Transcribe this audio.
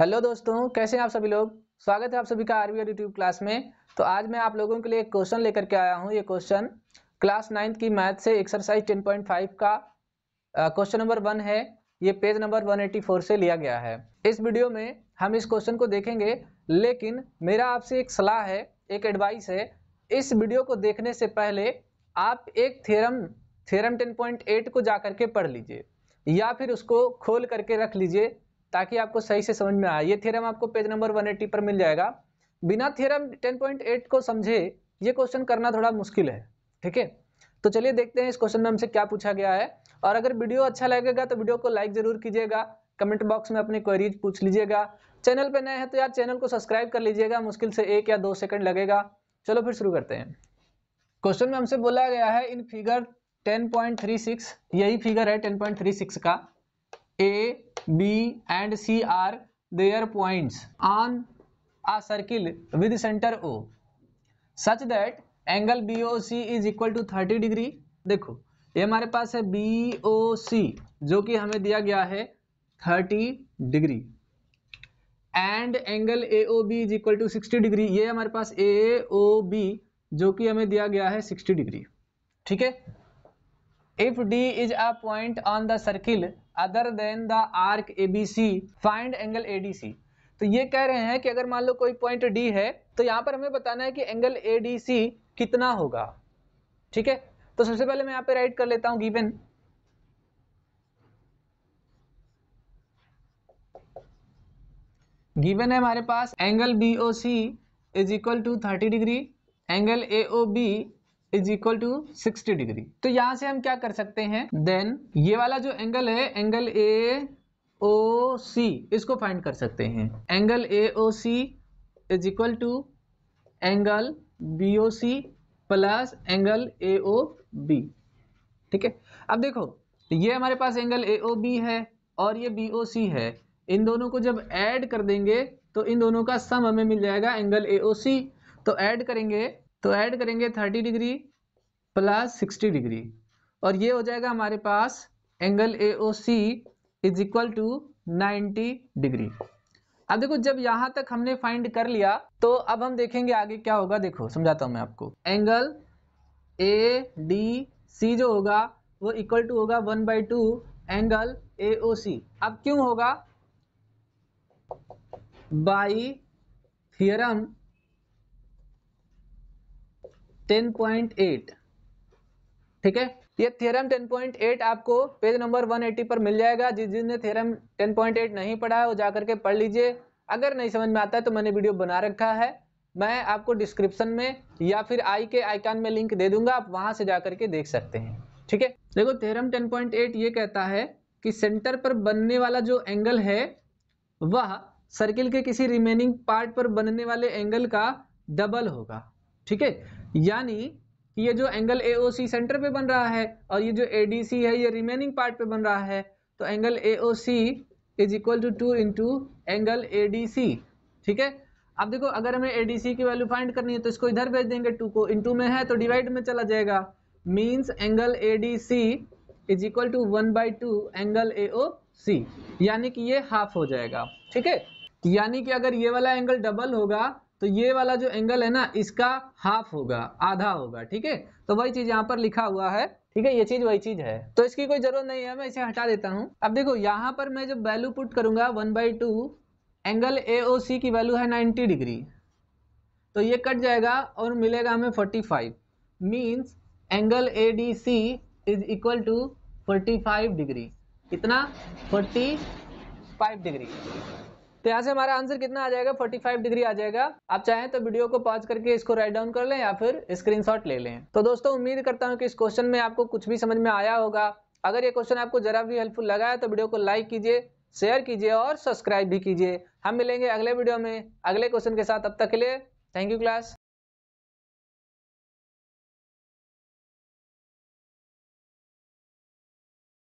hello दोस्तों कैसे हैं आप सभी लोग स्वागत है आप सभी का आरबीआर यूट्यूब क्लास में तो आज मैं आप लोगों के लिए एक क्वेश्चन लेकर के आया हूँ ये क्वेश्चन क्लास नाइन्थ की मैथ से एक्सरसाइज 10.5 का क्वेश्चन नंबर वन है ये पेज नंबर 184 से लिया गया है इस वीडियो में हम इस क्वेश्चन को देखेंगे लेकिन मेरा आपसे एक सलाह है एक एडवाइस है इस वीडियो को देखने से पहले आप एक थेरम थेरम टेन को जा करके पढ़ लीजिए या फिर उसको खोल करके रख लीजिए ताकि आपको सही से समझ में आए ये थ्योरम आपको पेज नंबर 180 पर मिल जाएगा बिना थ्योरम 10.8 को समझे ये क्वेश्चन करना थोड़ा मुश्किल है ठीक है तो चलिए देखते हैं इस क्वेश्चन में हमसे क्या पूछा गया है और अगर वीडियो अच्छा लगेगा तो वीडियो को लाइक जरूर कीजिएगा कमेंट बॉक्स में अपनी क्वेरीज पूछ लीजिएगा चैनल पर नए हैं तो यार चैनल को सब्सक्राइब कर लीजिएगा मुश्किल से एक या दो सेकंड लगेगा चलो फिर शुरू करते हैं क्वेश्चन में हमसे बोला गया है इन फिगर 10.36 यही फिगर है 10.36 का A B and C are there point on a circle with centre O such that angle B O C is equal to thirty degree देखो ये हमारे पास है बी ओ सी जो कि हमें दिया गया है thirty degree and angle A O B is equal to sixty degree ये हमारे पास ए ओ बी जो कि हमें दिया गया है सिक्सटी डिग्री ठीक है if D is a point on the circle other than the arc A B C find angle A D C तो ये कह रहे हैं कि अगर मान लो कोई पॉइंट डी है तो यहाँ पर हमें बताना है कि एंगल ए डी सी कितना होगा ठीक है तो सबसे पहले मैं यहाँ पे राइट कर लेता हूँ गिवन गिवन है हमारे पास angle B O C is equal to thirty degree angle A O B is equal to 60 degree तो यहां से हम क्या कर सकते हैं देन ये वाला जो एंगल है एंगल ए ओ सी इसको फाइंड कर सकते हैं angle A O C is equal to angle B O C plus angle A O B ठीक है अब देखो ये हमारे पास एंगल ए ओ बी है और ये बी ओ सी है इन दोनों को जब ऐड कर देंगे तो इन दोनों का सम हमें मिल जाएगा एंगल ए ओ सी तो ऐड करेंगे तो ऐड करेंगे thirty degree plus sixty degree और ये हो जाएगा हमारे पास angle A O C is equal to ninety degree अब देखो जब यहाँ तक हमने फाइंड कर लिया तो अब हम देखेंगे आगे क्या होगा देखो समझाता हूँ मैं आपको एंगल ए डी सी जो होगा वो इक्वल टू होगा one by two angle A O C अब क्यों होगा बाई थियरम 10.8 ठीक है ये थ्योरम 10.8 आपको पेज नंबर 180 पर मिल जाएगा जिस जिसने थ्योरम 10.8 नहीं पढ़ा है वो जाकर के पढ़ लीजिए अगर नहीं समझ में आता है तो मैंने वीडियो बना रखा है मैं आपको डिस्क्रिप्शन में या फिर आई के आइकन में लिंक दे दूंगा आप वहां से जाकर के देख सकते हैं ठीक है देखो थेरम टेन ये कहता है कि सेंटर पर बनने वाला जो एंगल है वह सर्किल के किसी रिमेनिंग पार्ट पर बनने वाले एंगल का डबल होगा ठीक है यानी कि ये जो एंगल ए सेंटर पे बन रहा है और ये जो ए है ये रिमेनिंग पार्ट पे बन रहा है तो angle A is equal to two into angle A ठीक है अब देखो अगर हमें ए की वैल्यू फाइंड करनी है तो इसको इधर भेज देंगे टू को इंटू में है तो डिवाइड में चला जाएगा means angle A D C is equal to one by two angle A O C यानी कि ये हाफ हो जाएगा ठीक है यानी कि अगर ये वाला एंगल डबल होगा तो ये वाला जो एंगल है ना इसका हाफ होगा आधा होगा ठीक है तो वही चीज यहाँ पर लिखा हुआ है ठीक है ये चीज वही चीज है तो इसकी कोई जरूरत नहीं है मैं इसे हटा देता हूँ अब देखो यहाँ पर मैं जब वैल्यू पुट करूंगा one by two angle A O C की वैल्यू है नाइन्टी डिग्री तो ये कट जाएगा और मिलेगा हमें forty five means angle A D C is equal to forty five degree कितना फोर्टी फाइव डिग्री तो यहाँ से हमारा आंसर कितना आ जाएगा 45 डिग्री आ जाएगा आप चाहें तो वीडियो को पॉज करके इसको राइट डाउन कर लें या फिर स्क्रीनशॉट ले लें तो दोस्तों उम्मीद करता हूँ कि इस क्वेश्चन में आपको कुछ भी समझ में आया होगा अगर ये क्वेश्चन आपको जरा भी हेल्पफुल लगा है तो वीडियो को लाइक कीजिए शेयर कीजिए और सब्सक्राइब भी कीजिए हम मिलेंगे अगले वीडियो में अगले क्वेश्चन के साथ अब तक के लिए थैंक यू क्लास